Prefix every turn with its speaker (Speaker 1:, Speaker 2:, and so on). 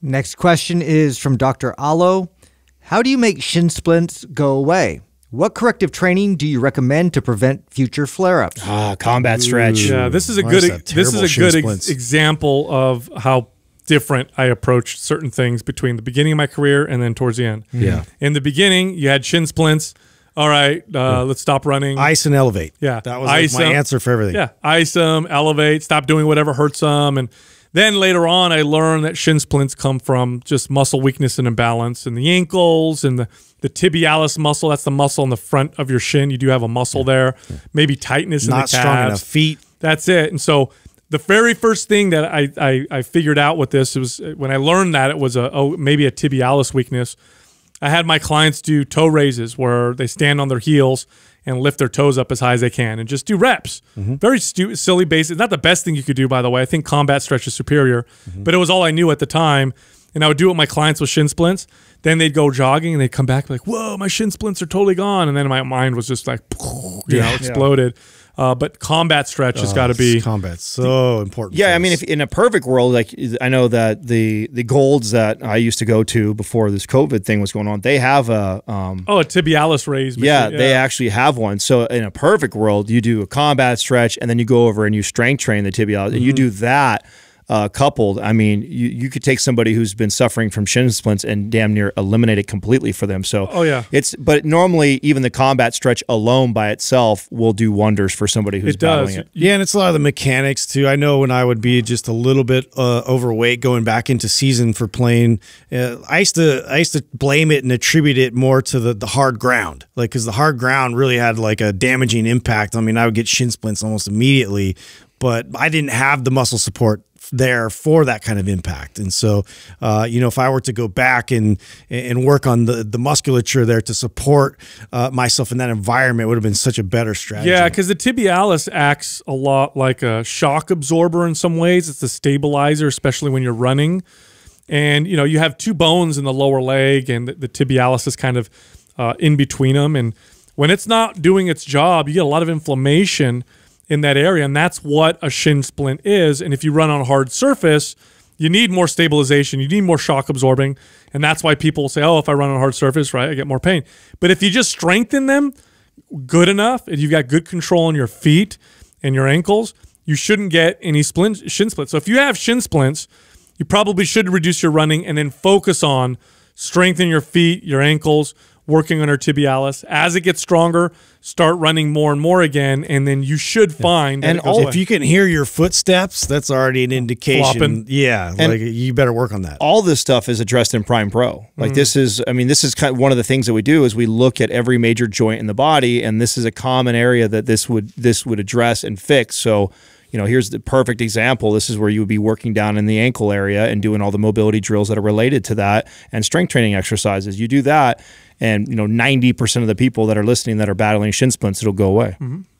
Speaker 1: Next question is from Dr. Allo. How do you make shin splints go away? What corrective training do you recommend to prevent future flare-ups? Ah, combat stretch. Ooh, yeah, this is a good this is a good ex
Speaker 2: example of how different I approached certain things between the beginning of my career and then towards the end. Mm-hmm. Yeah. In the beginning, you had shin splints. All right, uh, yeah. let's stop running. Ice and elevate. Yeah, that was like my answer for everything. Yeah, ice them, elevate, stop doing whatever hurts them, and then later on, I learned that shin splints come from just muscle weakness and imbalance in the ankles and the, the tibialis muscle. That's the muscle in the front of your shin. You do have a muscle there. Maybe tightness Not in the calves. strong enough feet. That's it. And so the very first thing that I, I, I figured out with this was when I learned that it was a oh, maybe a tibialis weakness. I had my clients do toe raises where they stand on their heels and lift their toes up as high as they can and just do reps. Mm -hmm. Very stu- silly basic. Not the best thing you could do, by the way. I think combat stretch is superior, mm -hmm. but it was all I knew at the time. And I would do it with my clients with shin splints. Then they'd go jogging and they'd come back like, "Whoa, my shin splints are totally gone!" And then my mind was just like, you yeah, know, exploded. Yeah. Uh, but combat stretch has oh, got to be combat so important.
Speaker 3: Yeah, I mean, if in a perfect world, like I know that the the golds that I used to go to before this COVID thing was going on, they have a um,
Speaker 2: oh a tibialis raise. Yeah, yeah, they
Speaker 3: actually have one. So in a perfect world, you do a combat stretch and then you go over and you strength train the tibialis, mm -hmm. and you mm-hmm. do that uh, coupled, I mean, you, you could take somebody who's been suffering from shin splints and damn near eliminate it completely for them. So, oh yeah, it's but normally even the combat stretch alone by itself will do wonders for somebody who's it does. It.
Speaker 1: Yeah, and it's a lot of the mechanics too. I know when I would be just a little bit uh, overweight going back into season for playing, uh, I used to I used to blame it and attribute it more to the the hard ground, like because the hard ground really had like a damaging impact. I mean, I would get shin splints almost immediately, but I didn't have the muscle support there for that kind of impact. And so, uh, you know, if I were to go back and and work on the the musculature there to support uh, myself in that environment, would have been such a better strategy.
Speaker 2: Yeah, because the tibialis acts a lot like a shock absorber in some ways. It's a stabilizer, especially when you're running. And you know, you have two bones in the lower leg, and the, the tibialis is kind of uh, in between them. And when it's not doing its job, you get a lot of inflammation in that area. And that's what a shin splint is. And if you run on a hard surface, you need more stabilization. You need more shock absorbing. And that's why people say, oh, if I run on a hard surface, right, I get more pain. But if you just strengthen them good enough and you've got good control on your feet and your ankles, you shouldn't get any splint, shin splints. So if you have shin splints, you probably should reduce your running and then focus on strengthen your feet, your ankles, working on her tibialis. As it gets stronger, start running more and more again, and then you should find. And all, if you
Speaker 1: can hear your footsteps, that's already an indication. Flopping. Yeah, and like
Speaker 3: you better work on that. All this stuff is addressed in Prime Pro. Like mm -hmm. this is, I mean, this is kind of one of the things that we do is we look at every major joint in the body, and this is a common area that this would this would address and fix. So you know, here's the perfect example. This is where you would be working down in the ankle area and doing all the mobility drills that are related to that and strength training exercises. You do that,
Speaker 1: and you know, 90% of the people that are listening that are battling shin splints, it'll go away.
Speaker 3: Mm
Speaker 2: -hmm.